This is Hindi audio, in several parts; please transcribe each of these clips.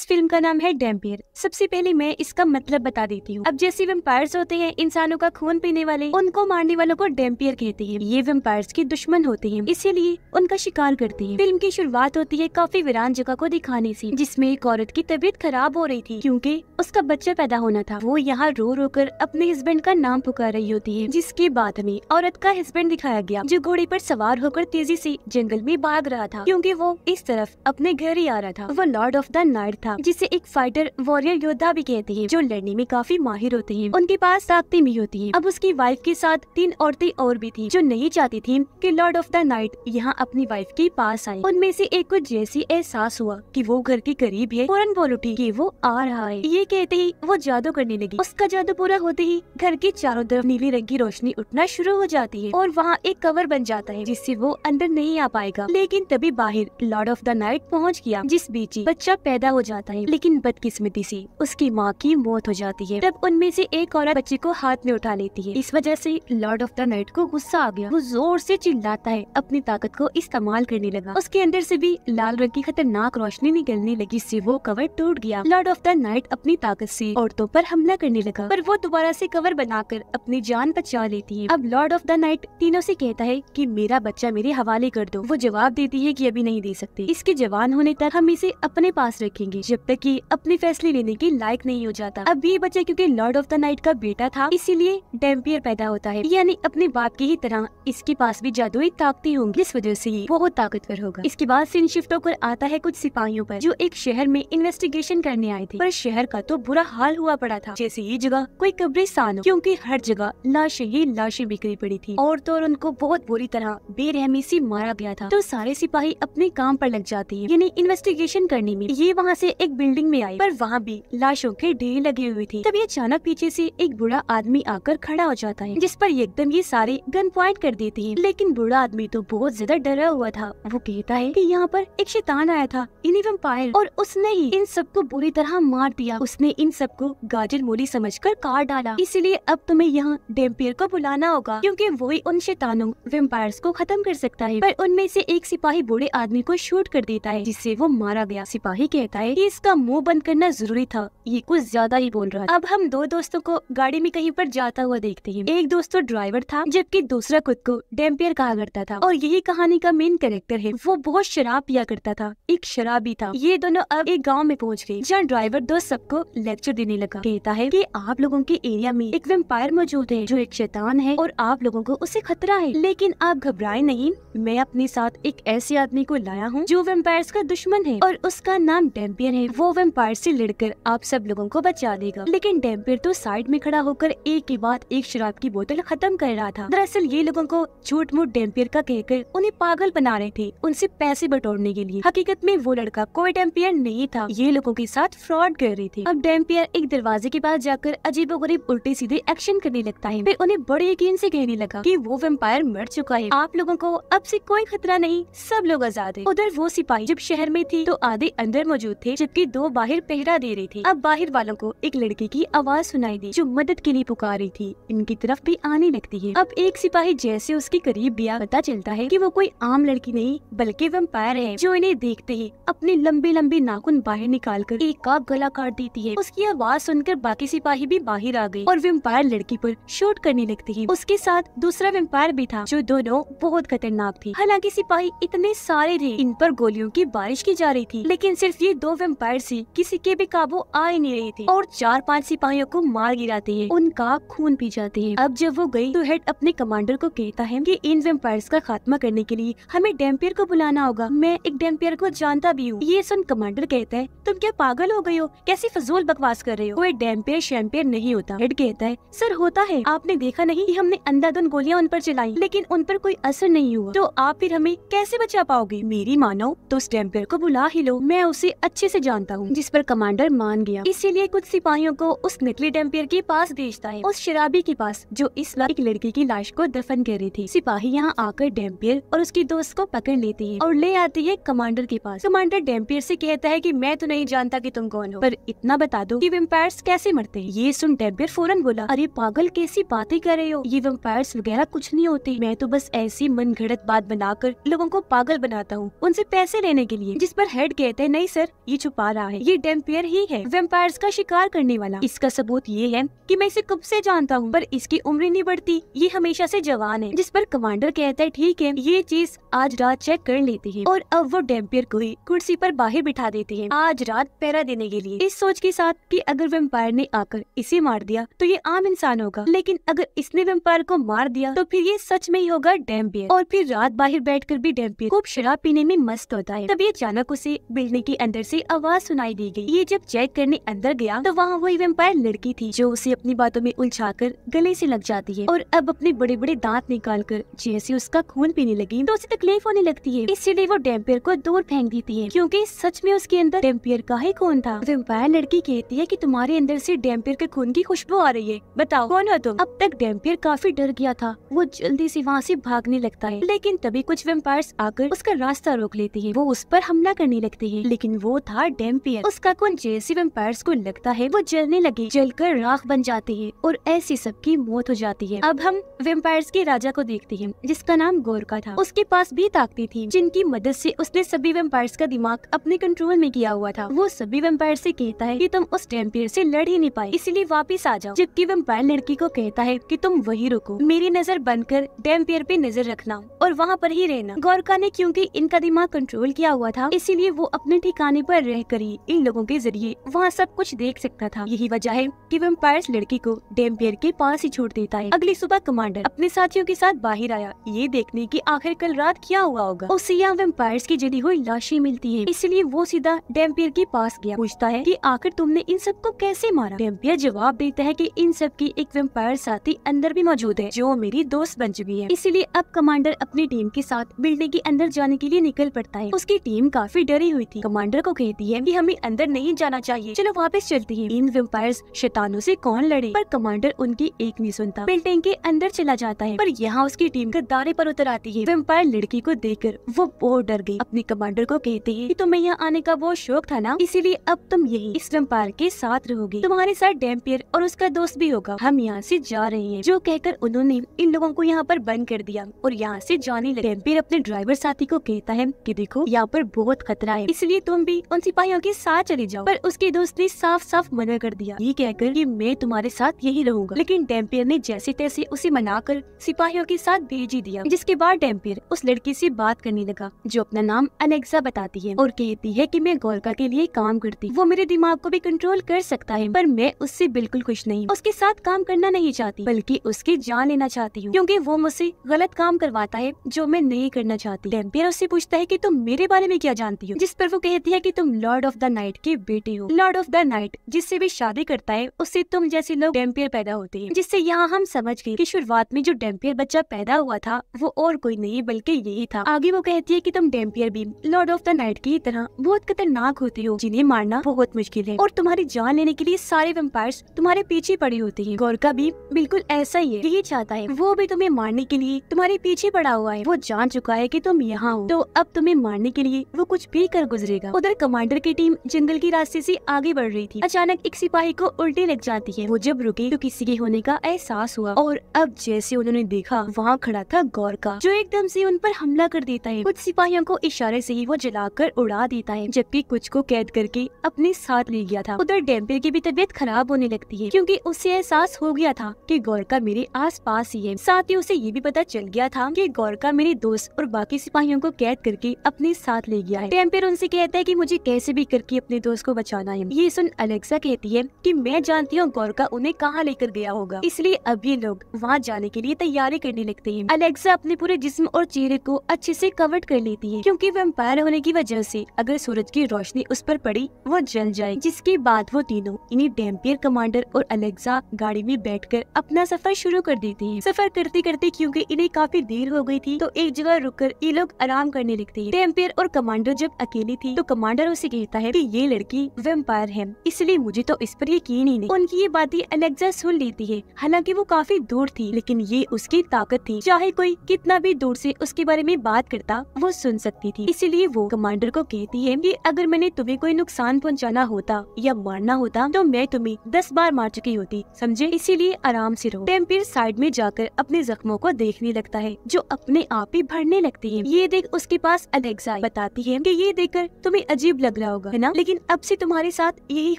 इस फिल्म का नाम है डेम्पियर सबसे पहले मैं इसका मतलब बता देती हूँ अब जैसे वेम्पायर्स होते हैं इंसानों का खून पीने वाले उनको मारने वालों को डेम्पियर कहते हैं ये वेम्पायर्स के दुश्मन होते हैं इसीलिए उनका शिकार करते हैं फिल्म की शुरुआत होती है काफी वीरान जगह को दिखाने से जिसमे एक औरत की तबीयत खराब हो रही थी क्यूँकी उसका बच्चा पैदा होना था वो यहाँ रो रो कर अपने हस्बैंड का नाम पुकार रही होती है जिसके बाद में औरत का हस्बैंड दिखाया गया जो घोड़े पर सवार होकर तेजी से जंगल में भाग रहा था क्योंकि वो इस तरफ अपने घर ही आ रहा था वो लॉर्ड ऑफ द नाइट था था जिसे एक फाइटर वॉरियर योद्धा भी कहते हैं जो लड़ने में काफी माहिर होते हैं उनके पास ताकतें भी होती है अब उसकी वाइफ के साथ तीन औरतें और भी थी जो नहीं चाहती थी कि लॉर्ड ऑफ द नाइट यहाँ अपनी वाइफ के पास आए उनमें से एक को जैसी एहसास हुआ की वो घर के करीब है फौरन बोल उठी की वो आ रहा है ये कहते ही वो जादू करने लगी उसका जादू पूरा होते ही घर के चारों तरफ नीले रंग की रोशनी उठना शुरू हो जाती है और वहाँ एक कवर बन जाता है जिससे वो अंदर नहीं आ पाएगा लेकिन तभी बाहर लॉर्ड ऑफ द नाइट पहुँच गया जिस बीच बच्चा पैदा हो जाता जाता है लेकिन बदकिस्मती से उसकी माँ की मौत हो जाती है तब उनमें से एक औरत बच्चे को हाथ में उठा लेती है इस वजह से लॉर्ड ऑफ द नाइट को गुस्सा आ गया वो जोर से चिल्लाता है अपनी ताकत को इस्तेमाल करने लगा उसके अंदर से भी लाल रंग की खतरनाक रोशनी निकलने लगी से वो कवर टूट गया लॉर्ड ऑफ द नाइट अपनी ताकत से औरतों पर हमला करने लगा पर वो दोबारा से कवर बनाकर अपनी जान बचा लेती है अब लॉर्ड ऑफ द नाइट तीनों से कहता है कि मेरा बच्चा मेरे हवाले कर दो वो जवाब देती है कि अभी नहीं दे सकते इसके जवान होने तक हम इसे अपने पास रखेंगे जब तक कि अपने फैसले लेने के लायक नहीं हो जाता अब ये बच्चा क्योंकि लॉर्ड ऑफ द नाइट का बेटा था इसीलिए डेम्पियर पैदा होता है यानी अपने बाप की ही तरह इसके पास भी जादुई ताकती होंगी इस वजह ऐसी बहुत ताकतवर होगा इसके बाद सिन शिफ्ट होकर आता है कुछ सिपाहियों पर जो एक शहर में इन्वेस्टिगेशन करने आए थे पर शहर का तो बुरा हाल हुआ पड़ा था जैसे ये जगह कोई कब्रिस्तान हो क्योंकि हर जगह लाशें ही लाशें बिखरी पड़ी थी और तो और उनको बहुत बुरी तरह बेरहमी से मारा गया था तो सारे सिपाही अपने काम पर लग जाते हैं यानी इन्वेस्टिगेशन करने में ये वहाँ से एक बिल्डिंग में आई पर वहाँ भी लाशों के ढेर लगी हुई थी तभी अचानक पीछे से एक बुरा आदमी आकर खड़ा हो जाता है जिस पर एकदम ये सारे गन प्वाइंट कर देते हैं लेकिन बुरा आदमी तो बहुत ज्यादा डरा हुआ था वो कहता है की यहाँ पर एक शैतान आया था इन वम्पायर और उसने ही इन सबको बुरी तरह मार दिया उसने इन सबको गाजर मोली समझ कर काट डाला इसीलिए अब तुम्हें यहाँ डेम्पियर को बुलाना होगा क्योंकि वही उन शैतानों वेम्पायर को खत्म कर सकता है पर उनमें से एक सिपाही बूढ़े आदमी को शूट कर देता है जिससे वो मारा गया सिपाही कहता है ये इसका मुंह बंद करना जरूरी था ये कुछ ज्यादा ही बोल रहा था अब हम दो दोस्तों को गाड़ी में कहीं पर जाता हुआ देखते हैं एक दोस्त तो ड्राइवर था जबकि दूसरा खुद को डेम्पियर कहा करता था और यही कहानी का मेन कैरेक्टर है वो बहुत शराब पिया करता था एक शराबी था ये दोनों अब एक गाँव में पहुँच गयी जहाँ ड्राइवर दोस्त सबको लेक्चर देने लगा कहता है की आप लोगों के एरिया में एक वेम्पायर मौजूद है जो एक शैतान है और आप लोगों को उसे खतरा है लेकिन आप घबराए नहीं मैं अपने साथ एक ऐसे आदमी को लाया हूँ जो वेम्पायर का दुश्मन है और उसका नाम डेम्पियर है है वो वेम्पायर से लड़कर आप सब लोगों को बचा देगा लेकिन डेम्पियर तो साइड में खड़ा होकर एक के बाद एक शराब की बोतल खत्म कर रहा था दरअसल ये लोगों को झूठ मूठ डेम्पियर का कहकर उन्हें पागल बना रहे थे उनसे पैसे बटोरने के लिए हकीकत में वो लड़का कोई डेम्पियर नहीं था ये लोगों के साथ फ्रॉड कर रही थी अब डेम्पियर एक दरवाजे के पास जाकर अजीबो गरीब उल्टे सीधे एक्शन करने लगता है फिर उन्हें बड़े यकीन ऐसी कहने लगा की वो वेम्पायर मर चुका है आप लोगों को अब ऐसी कोई खतरा नहीं सब लोग आजाद है उधर वो सिपाही जब शहर में थे तो आधे अंदर मौजूद थे जबकि दो बाहर पहरा दे रही थी अब बाहर वालों को एक लड़की की आवाज सुनाई दी जो मदद के लिए पुकार रही थी इनकी तरफ भी आने लगती है अब एक सिपाही जैसे उसके करीब भी पता चलता है की वो कोई आम लड़की नहीं बल्कि वेम्पायर है जो इन्हें देखते ही अपने लंबे लंबे नाखून बाहर निकाल कर एक का गला काट देती है उसकी आवाज सुनकर बाकी सिपाही भी बाहर आ गयी और वेम्पायर लड़की पर शूट करने लगती है उसके साथ दूसरा वेम्पायर भी था जो दोनों बहुत खतरनाक थे हालांकि सिपाही इतने सारे थे इन पर गोलियों की बारिश की जा रही थी लेकिन सिर्फ ये दो वेम्पायर एम्पायर से किसी के भी काबू आ ही नहीं रही थी और चार पांच सिपाहियों को मार गिराती है उनका खून पी जाती है अब जब वो गई तो हेड अपने कमांडर को कहता है कि इन वेम्पायर का खात्मा करने के लिए हमें डेम्पियर को बुलाना होगा मैं एक डेम्पियर को जानता भी हूँ ये सुन कमांडर कहता है तुम क्या पागल हो गयी हो कैसी फजूल बकवास कर रहे हो कोई डेम्पियर शैम्पियर नहीं होता हेड कहता है सर होता है आपने देखा नहीं कि हमने अंधाधुन गोलियां उन पर चलाई लेकिन उन पर कोई असर नहीं हुआ तो आप फिर हमें कैसे बचा पाओगे मेरी मानो तो उस डेम्पियर को बुला ही लो मैं उसे अच्छे से से जानता हूँ जिस पर कमांडर मान गया इसीलिए कुछ सिपाहियों को उस निकली डेम्पियर के पास भेजता है उस शराबी के पास जो इस वक्त एक लड़की की लाश को दफन कर रही थी सिपाही यहाँ आकर डेम्पियर और उसकी दोस्त को पकड़ लेती है और ले आती है कमांडर के पास कमांडर डेम्पियर ऐसी कहता है की मैं तो नहीं जानता की तुम कौन हो पर इतना बता दो की वेम्पायर कैसे मरते हैं ये सुन डेम्पियर फौरन बोला अरे पागल कैसी बातें कर रहे हो ये वेम्पायर वगैरह कुछ नहीं होते मैं तो बस ऐसी मन घड़त बात बनाकर लोगों को पागल बनाता हूँ उनसे पैसे लेने के लिए जिस पर हेड कहते हैं नहीं सर ये छुपा रहा है ये डेम्पियर ही है वेम्पायर का शिकार करने वाला इसका सबूत ये है कि मैं इसे कब से जानता हूँ पर इसकी उम्र नहीं बढ़ती ये हमेशा से जवान है जिस पर कमांडर कहता है ठीक है ये चीज आज रात चेक कर लेते हैं और अब वो डेम्पियर को ही कुर्सी पर बाहर बिठा देते हैं आज रात पैरा देने के लिए इस सोच के साथ कि अगर वेम्पायर ने आकर इसे मार दिया तो ये आम इंसान होगा लेकिन अगर इसने वेम्पायर को मार दिया तो फिर ये सच में ही होगा डेम्पियर और फिर रात बाहर बैठ भी डेम्पियर खूब शराब पीने में मस्त होता है तब ये अचानक उसे बिल्डिंग के अंदर ऐसी आवाज सुनाई दी गई ये जब चेक करने अंदर गया तो वहाँ वो वेम्पायर लड़की थी जो उसे अपनी बातों में उलझा कर गले से लग जाती है और अब अपने बड़े बड़े दांत निकाल कर जैसे उसका खून पीने लगी तो उसे तकलीफ होने लगती है इसीलिए वो डेम्पियर को दूर फेंक देती है क्यूँकी सच में उसके अंदर डेम्पियर का ही खून था वेम्पायर लड़की कहती है की तुम्हारे अंदर ऐसी डेम्पियर के खून की खुशबू आ रही है बताओ कौन हो तुम अब तक डेम्पियर काफी डर गया था वो जल्दी से वहाँ से भागने लगता है लेकिन तभी कुछ वेम्पायर आकर उसका रास्ता रोक लेती है वो उस पर हमला करने लगती है लेकिन वो था डेम्पियर उसका कुन जैसे वेम्पायर्स को लगता है वो जलने लगे जलकर राख बन जाती है और ऐसी सबकी मौत हो जाती है अब हम वेम्पायर्स के राजा को देखते हैं जिसका नाम गोरका था उसके पास भी ताकती थी जिनकी मदद ऐसी उसने सभी वेम्पायर्स का दिमाग अपने कंट्रोल में किया हुआ था वो सभी वेम्पायर ऐसी कहता है की तुम उस डेम्पियर ऐसी लड़ ही नहीं पाए इसलिए वापिस आ जाओ जबकि वेम्पायर लड़की को कहता है की तुम वही रुको मेरी नजर बनकर डेम्पियर पे नजर रखना और वहाँ पर ही रहना गोरका ने क्यूँकी इनका दिमाग कंट्रोल किया हुआ था इसीलिए वो अपने ठिकाने पर रह रहकर ही इन लोगों के जरिए वहाँ सब कुछ देख सकता था यही वजह है कि वेम्पायर लड़की को डेम्पियर के पास ही छोड़ देता है अगली सुबह कमांडर अपने साथियों के साथ बाहर आया ये देखने की आखिर कल रात क्या हुआ होगा उसे यहाँ वेम्पायर की जली हुई लाशें मिलती है इसलिए वो सीधा डेम्पियर के पास गया पूछता है की आखिर तुमने इन सबको कैसे मारा डेम्पियर जवाब देता है की इन सब की एक वेम्पायर साथी अंदर भी मौजूद है जो मेरी दोस्त बन चुकी है इसीलिए अब कमांडर अपनी टीम के साथ बिल्डिंग के अंदर जाने के लिए निकल पड़ता है उसकी टीम काफी डरी हुई थी कमांडर को कहती है चाहिए कि हमें अंदर नहीं जाना चाहिए चलो वापस चलते हैं इन वेम्पायर शैतानों से कौन लड़े पर कमांडर उनकी एक नहीं सुनता बिल्डिंग के अंदर चला जाता है पर यहाँ उसकी टीम गद्दारे पर उतर आती है वेम्पायर लड़की को कर वो बहुत डर गयी अपने कमांडर को कहते हैं कि तुम्हें यहाँ आने का वो शौक था ना इसीलिए अब तुम यही इस वेम्पायर के साथ रहोगे तुम्हारे साथ डेम्पियर और उसका दोस्त भी होगा हम यहाँ ऐसी जा रहे हैं जो कहकर उन्होंने इन लोगों को यहाँ पर बंद कर दिया और यहाँ से जाने लगे डेम्पियर अपने ड्राइवर साथी को कहता है की देखो यहाँ पर बहुत खतरा है इसलिए तुम भी उनसे सिपाहियों के साथ चली जाओ पर उसके दोस्त ने साफ साफ मना कर दिया ये कहकर कि मैं तुम्हारे साथ यही रहूंगा लेकिन डेम्पियर ने जैसे तैसे उसे मना कर सिपाहियों के साथ भेज ही दिया जिसके बाद डेम्पियर उस लड़की से बात करने लगा जो अपना नाम अलेक्सा बताती है और कहती है कि मैं गोलका के लिए काम करती वो मेरे दिमाग को भी कंट्रोल कर सकता है पर मैं उससे बिल्कुल खुश नहीं उसके साथ काम करना नहीं चाहती बल्कि उसकी जान लेना चाहती हूँ क्योंकि वो मुझसे गलत काम करवाता है जो मैं नहीं करना चाहती डेम्पियर उससे पूछता है की तुम मेरे बारे में क्या जानती हो जिस पर वो कहती है की तुम लॉर्ड ऑफ द नाइट की बेटी हो लॉर्ड ऑफ द नाइट जिससे भी शादी करता है उससे तुम जैसे लोग डेम्पियर पैदा होते हैं जिससे यहाँ हम समझ गए कि शुरुआत में जो डेम्पियर बच्चा पैदा हुआ था वो और कोई नहीं बल्कि यही था आगे वो कहती है की तुम डेम्पियर भी लॉर्ड ऑफ द नाइट की तरह बहुत खतरनाक होती हो जिन्हें मारना बहुत मुश्किल है और तुम्हारी जान लेने के लिए सारे वेम्पायर तुम्हारे पीछे पड़े होते हैं गोरका भी बिल्कुल ऐसा ही है यही चाहता है वो भी तुम्हें मारने के लिए तुम्हारे पीछे पड़ा हुआ है वो जान चुका है की तुम यहाँ हो तो अब तुम्हें मारने के लिए वो कुछ भी कर गुजरेगा उधर कमांड सुरेंद्र की टीम जंगल के रास्ते से आगे बढ़ रही थी अचानक एक सिपाही को उल्टी लग जाती है वो जब रुके तो किसी के होने का एहसास हुआ और अब जैसे उन्होंने देखा वहाँ खड़ा था गौर का जो एकदम से उन पर हमला कर देता है कुछ सिपाहियों को इशारे से ही वो जलाकर उड़ा देता है जबकि कुछ को कैद करके अपने साथ ले गया था उधर डेम्पिर की भी तबीयत खराब होने लगती है क्योंकि उसे एहसास हो गया था कि का मेरे पास ही है साथ ही उसे ये भी पता चल गया था कि का मेरे दोस्त और बाकी सिपाहियों को कैद करके अपने साथ ले गया है डेम्पिर उनसे कहता है की मुझे कैसे कैसे भी करके अपने दोस्त को बचाना है ये सुन अलेक्सा कहती है की मैं जानती हूँ गोरका उन्हें कहाँ लेकर गया होगा इसलिए अब ये लोग वहाँ जाने के लिए तैयारी करने लगते हैं अलेक्सा अपने पूरे जिस्म और चेहरे को अच्छे से कवर कर लेती है क्योंकि वेम्पायर होने की वजह से अगर सूरज की रोशनी उस पर पड़ी वो जल जाए जिसके बाद वो तीनों इन्हीं डेम्पियर कमांडर और अलेक्सा गाड़ी में कर अपना सफर शुरू कर देती है सफर करते करते क्यूँकी इन्हें काफी देर हो गयी थी तो एक जगह रुक कर ये लोग आराम करने लगते है डेम्पियर और कमांडर जब अकेली थी तो कमांडर उसे कहता है कि ये लड़की वेम्पायर है इसलिए मुझे तो इस पर यकीन ही नहीं उनकी ये बातें अलेक्सा सुन लेती है हालांकि वो काफी दूर थी लेकिन ये उसकी ताकत थी चाहे कोई कितना भी दूर से उसके बारे में बात करता वो सुन सकती थी इसीलिए वो कमांडर को कहती है कि अगर मैंने तुम्हें कोई नुकसान पहुँचाना होता या मारना होता तो मैं तुम्हें दस बार मार चुकी होती समझे इसीलिए आराम से रहो टेम्पिर साइड में जाकर अपने जख्मों को देखने लगता है जो अपने आप ही भरने लगती है ये देख उसके पास अलेक्सा बताती है की ये देखकर तुम्हें अजीब लग रहा होगा है ना लेकिन अब से तुम्हारे साथ यही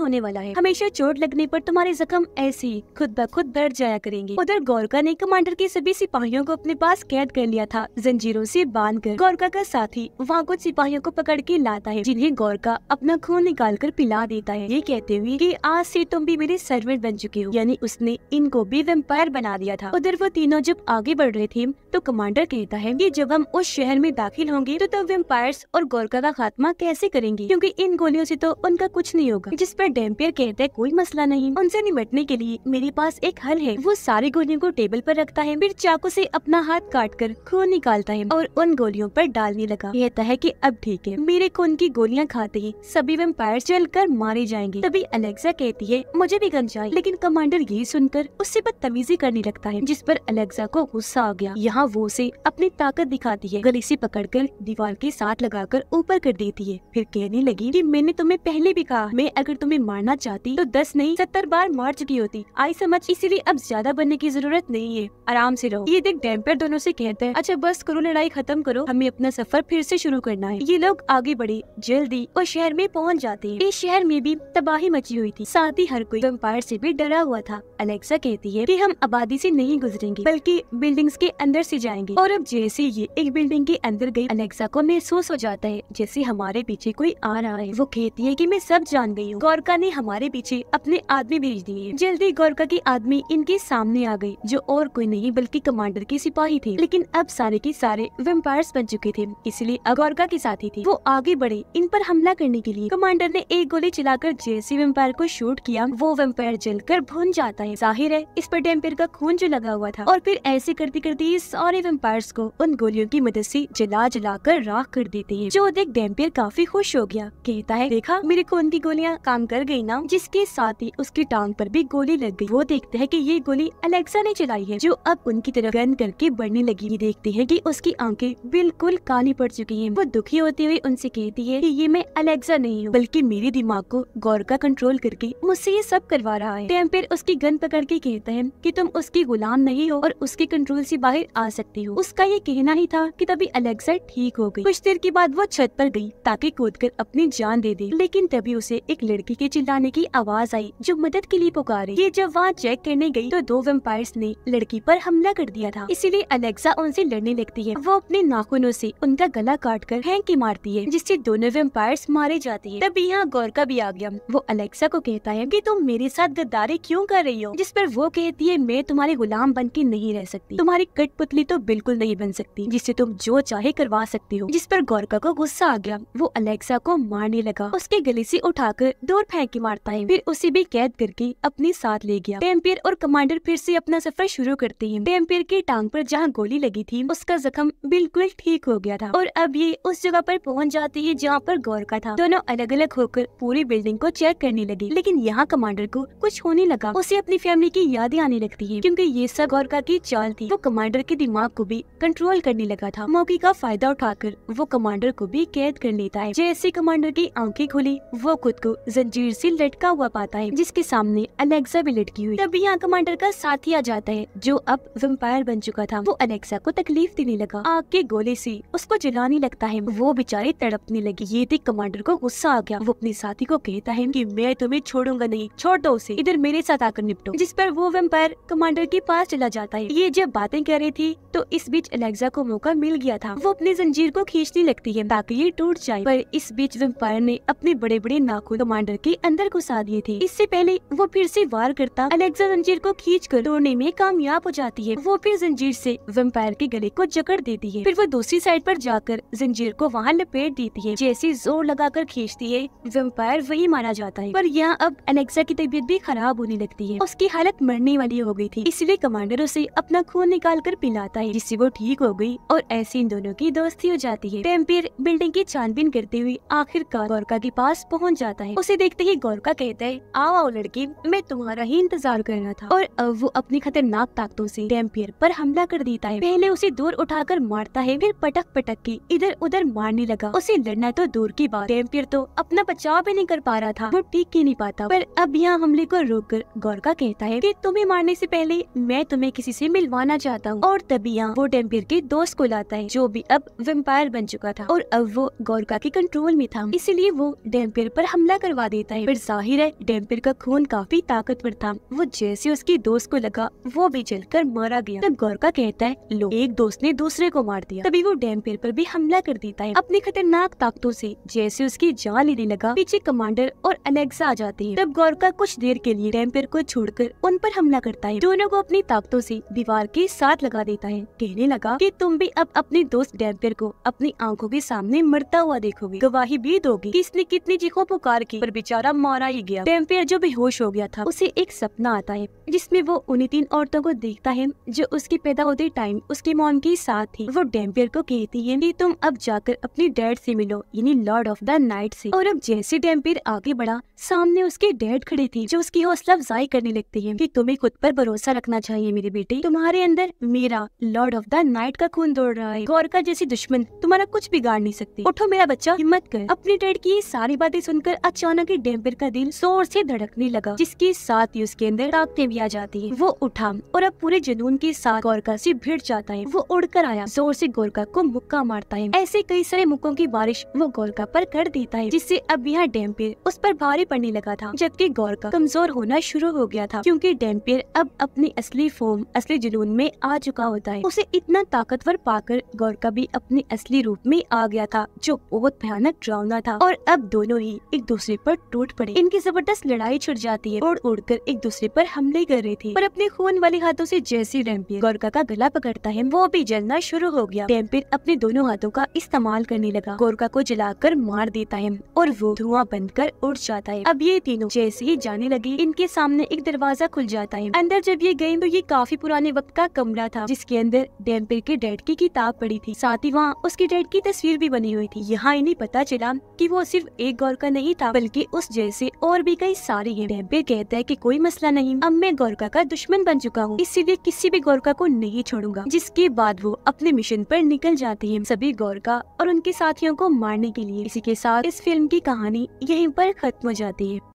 होने वाला है हमेशा चोट लगने पर तुम्हारे जख्म ऐसे ही खुद ब खुद बढ़ जाया करेंगे उधर गोरखा ने कमांडर के सभी सिपाहियों को अपने पास कैद कर लिया था जंजीरों से कर गोरखा का साथी वहाँ कुछ सिपाहियों को पकड़ के लाता है जिन्हें गोरखा अपना खून निकाल कर पिला देता है ये कहते हुए की आज ऐसी तुम भी मेरे सर्वेंट बन चुके हो यानी उसने इनको भी वेम्पायर बना दिया था उधर वो तीनों जब आगे बढ़ रहे थे तो कमांडर कहता है कि जब हम उस शहर में दाखिल होंगे तो तब वेम्पायर और गोरखा का खात्मा कैसे करेंगे क्योंकि इन गोलियों से तो उनका कुछ नहीं होगा जिस पर डेम्पियर कहते हैं कोई मसला नहीं उनसे निपटने के लिए मेरे पास एक हल है वो सारी गोलियों को टेबल पर रखता है फिर चाकू से अपना हाथ काट कर खून निकालता है और उन गोलियों पर डालने लगा कहता है की अब ठीक है मेरे खून की गोलियाँ खाते ही सभी वेम्पायर चल कर मारे जाएंगे तभी अलेक्सा कहती है मुझे भी गन चाहिए लेकिन कमांडर ये सुनकर उससे बदतमीजी करने लगता है जिस पर अलेक्सा को गुस्सा आ गया यहाँ वो उसे अपनी ताकत दिखाती है गली से पकड़कर दीवार के साथ लगाकर ऊपर कर देती है फिर कहने लगी लगी कि मैंने तुम्हें पहले भी कहा मैं अगर तुम्हें मारना चाहती तो दस नहीं सत्तर बार मार चुकी होती आई समझ इसीलिए अब ज्यादा बनने की जरूरत नहीं है आराम से रहो ये देख डैम्पर दोनों से कहते हैं अच्छा बस करो लड़ाई खत्म करो हमें अपना सफर फिर से शुरू करना है ये लोग आगे बढ़े जल्दी और शहर में पहुँच जाते हैं इस शहर में भी तबाही मची हुई थी साथ ही हर कोई वम्पायर से भी डरा हुआ था अलेक्सा कहती है कि हम आबादी ऐसी नहीं गुजरेंगे बल्कि बिल्डिंग्स के अंदर से जाएंगे और अब जैसे ये एक बिल्डिंग के अंदर गई अलेक्सा को महसूस हो जाता है जैसे हमारे पीछे कोई आ रहा है वो कहती है कि मैं सब जान गई हूँ गोरका ने हमारे पीछे अपने आदमी भेज दिए जल्दी गोरका की आदमी इनके सामने आ गई जो और कोई नहीं बल्कि कमांडर के सिपाही थे लेकिन अब सारे के सारे वेम्पायर्स बन चुके थे इसलिए अगोरका के साथ थी थे वो आगे बढ़े इन पर हमला करने के लिए कमांडर ने एक गोली चलाकर जैसे वेम्पायर को शूट किया वो वेम्पायर कर भुन जाता है जाहिर है इस पर टेम्पेयर का खून जो लगा हुआ था और फिर ऐसे करते करते सारे वेम्पायर्स को उन गोलियों की मदद से जला जला कर राख कर देते हैं जो देख डेम्पेयर काफी खुश हो गया कहता है देखा मेरे को उनकी गोलियाँ काम कर गयी ना जिसके साथ ही उसकी टांग पर भी गोली लग गई वो देखते है की ये गोली अलेक्सा ने चलाई है जो अब उनकी तरफ गन करके बढ़ने लगी देखते है की उसकी आंखें बिल्कुल काली पड़ चुकी है वो दुखी होते हुए उनसे कहती है की ये मैं अलेक्सा नहीं हूँ बल्कि मेरे दिमाग को गौर का कंट्रोल करके मुझसे ये सब करवा रहा है टेम्पेर उसकी गन पकड़ के कहते हैं कि तुम उसकी गुलाम नहीं हो और उसके कंट्रोल से बाहर आ सकती हो उसका ये कहना ही था कि तभी अलेक्सा ठीक हो गई कुछ देर के बाद वो छत पर गई ताकि कूद कर अपने अपनी जान दे दी लेकिन तभी उसे एक लड़की के चिल्लाने की आवाज आई जो मदद के लिए पुकारे ये जब वहाँ चेक करने गई तो दो वेम्पायर्स ने लड़की पर हमला कर दिया था इसीलिए अलेक्सा उनसे लड़ने लगती है वो अपने नाखूनों से उनका गला काट कर हैंकी मारती है जिससे दोनों वेम्पायर्स मारे जाते हैं तभी यहाँ गोरका भी आ गया वो अलेक्सा को कहता है की तुम मेरे साथ गद्दारी क्यूँ कर रही हो जिस पर वो कहती है मैं तुम्हारे गुलाम बन के नहीं रह सकती तुम्हारी कट पुतली तो बिल्कुल नहीं बन सकती जिससे तुम जो चाहे करवा सकती हो जिस पर गोरका को गुस्सा आ गया वो अलेक्सा को मारने लगा उसके गले से उठाकर दूर फेंक मारता है फिर उसे भी कैद करके अपने साथ ले गया टेम्पियर और कमांडर फिर से अपना सफर शुरू करते हैं टेम्पियर की टांग पर जहाँ गोली लगी थी उसका जख्म बिल्कुल ठीक हो गया था और अब ये उस जगह पर पहुँच जाती है जहाँ पर गौर का था दोनों अलग अलग होकर पूरी बिल्डिंग को चेक करने लगे लेकिन यहाँ कमांडर को कुछ होने लगा उसे अपनी फैमिली की याद आने लगती है क्यूँकी ये सब गौरका की चाल थी वो तो कमांडर के दिमाग को भी कंट्रोल करने लगा था मौके का फायदा उठाकर वो कमांडर को भी कैद कर लेता है जैसे कमांडर अलेक्जेंडर की आंखें खुली वो खुद को जंजीर से लटका हुआ पाता है जिसके सामने अलेक्सा भी लटकी हुई तभी यहाँ कमांडर का साथी आ जाता है जो अब वेम्पायर बन चुका था वो अलेक्सा को तकलीफ देने लगा आग के गोले से उसको जलाने लगता है वो बेचारी तड़पने लगी ये देख कमांडर को गुस्सा आ गया वो अपने साथी को कहता है की मैं तुम्हें छोड़ूंगा नहीं छोड़ दो उसे इधर मेरे साथ आकर निपटो जिस पर वो वेम्पायर कमांडर के पास चला जाता है ये जब बातें कर रही थी तो इस बीच अलेक्सा को मौका मिल गया था वो अपनी जंजीर को खींचने लगती है ताकि ये टूट जाए पर इस बीच एम्पायर ने अपने बड़े बड़े नाखून कमांडर के अंदर घुसा दिए थे इससे पहले वो फिर से वार करता अलेक्सा जंजीर को खींच कर तोड़ने में कामयाब हो जाती है वो फिर जंजीर से वेम्पायर के गले को जकड़ देती है फिर वो दूसरी साइड पर जाकर जंजीर को वहाँ लपेट देती है जैसे जोर लगाकर खींचती है वेम्पायर वही मारा जाता है पर यहाँ अब अलेक्सा की तबीयत भी खराब होने लगती है उसकी हालत मरने वाली हो गयी थी इसलिए कमांडर उसे अपना खून निकाल कर पिलाता है जिससे वो ठीक हो गयी और ऐसी इन दोनों की दोस्ती हो जाती है वेम्पियर बिल्डिंग की छानबीन करते हुए आखिर आखिरकार गौरका के पास पहुंच जाता है उसे देखते ही गोरखा कहता है आओ आओ लड़की मैं तुम्हारा ही इंतजार कर रहा था और वो अपनी खतरनाक ताकतों से डैम्पियर पर हमला कर देता है पहले उसे दूर उठाकर मारता है फिर पटक पटक के इधर उधर मारने लगा उसे लड़ना तो दूर की बात डैम्पियर तो अपना बचाव भी नहीं कर पा रहा था वो टीक ही नहीं पाता पर अब यहाँ हमले को रोक कर गोरखा कहता है की तुम्हें मारने ऐसी पहले मैं तुम्हें किसी ऐसी मिलवाना चाहता हूँ और तभी यहाँ वो डैम्पियर के दोस्त को लाता है जो भी अब वेम्पायर बन चुका था और अब वो गोरका के कंट्रोल में था इसलिए वो डेम्पियर पर हमला करवा देता है फिर जाहिर है डेम्पियर का खून काफी ताकतवर था वो जैसे उसकी दोस्त को लगा वो भी जलकर मारा गया तब गौरका कहता है लो एक दोस्त ने दूसरे को मार दिया तभी वो डेम्पियर पर भी हमला कर देता है अपनी खतरनाक ताकतों से जैसे उसकी जान लेने लगा पीछे कमांडर और अलेक्सा आ जाते हैं तब गौरका कुछ देर के लिए डेम्पियर को छोड़कर उन पर हमला करता है दोनों को अपनी ताकतों से दीवार के साथ लगा देता है कहने लगा कि तुम भी अब अपने दोस्त डेम्पियर को अपनी आंखों के सामने मरता हुआ देखोगे गवाही भी शहीद हो गई इसने कितनी चीखों पुकार की पर बेचारा मारा ही गया वेम्पियर जो बेहोश हो गया था उसे एक सपना आता है जिसमे वो उन्हीं तीन औरतों को देखता है जो उसकी पैदा होते टाइम उसकी मॉम के साथ थी वो डेम्पियर को कहती है की तुम अब जाकर अपनी डैड से मिलो यानी लॉर्ड ऑफ द नाइट से और अब जैसे डेम्पियर आगे बढ़ा सामने उसके डैड खड़ी थी जो उसकी हौसला अफजाई करने लगती है की तुम्हें खुद पर भरोसा रखना चाहिए मेरे बेटे तुम्हारे अंदर मेरा लॉर्ड ऑफ द नाइट का खून दौड़ रहा है गौर का जैसी दुश्मन तुम्हारा कुछ बिगाड़ नहीं सकती उठो मेरा बच्चा हिम्मत कर अब अपने डैड की सारी बातें सुनकर अचानक ही डेम्पर का दिल जोर से धड़कने लगा जिसके साथ ही उसके अंदर ताकते भी आ जाती है वो उठा और अब पूरे जुनून के साथ गोरका से भिड़ जाता है वो उड़ कर आया जोर से गोरका को मुक्का मारता है ऐसे कई सारे मुक्कों की बारिश वो गोरका पर कर देता है जिससे अब यहाँ डेम्पियर उस पर भारी पड़ने लगा था जबकि गोरका कमजोर होना शुरू हो गया था क्यूँकी डेम्पियर अब अपनी असली फॉर्म असली जुनून में आ चुका होता है उसे इतना ताकतवर पाकर गोरका भी अपने असली रूप में आ गया था जो बहुत भयानक ड्राउन मांगा था और अब दोनों ही एक दूसरे पर टूट पड़े इनकी जबरदस्त लड़ाई छिड़ जाती है और उड़कर एक दूसरे पर हमले कर रहे थे पर अपने खून वाले हाथों से जैसे रैम्पियर गोरका का गला पकड़ता है वो भी जलना शुरू हो गया रैम्पियर अपने दोनों हाथों का इस्तेमाल करने लगा गोरका को जलाकर मार देता है और वो धुआं बंद कर उड़ जाता है अब ये तीनों जैसे ही जाने लगे इनके सामने एक दरवाजा खुल जाता है अंदर जब ये गयी तो ये काफी पुराने वक्त का कमरा था जिसके अंदर डैम्पिर के डैड की किताब पड़ी थी साथ ही वहाँ उसके डैड की तस्वीर भी बनी हुई थी यहाँ इन्हें पता चला कि वो सिर्फ एक गौर का नहीं था बल्कि उस जैसे और भी कई सारी है वह भी कहता है कि कोई मसला नहीं अब मैं गोरखा का दुश्मन बन चुका हूँ इसीलिए किसी भी गोरखा को नहीं छोड़ूंगा जिसके बाद वो अपने मिशन पर निकल जाती है सभी गोरखा और उनके साथियों को मारने के लिए इसी के साथ इस फिल्म की कहानी यहीं पर खत्म हो जाती है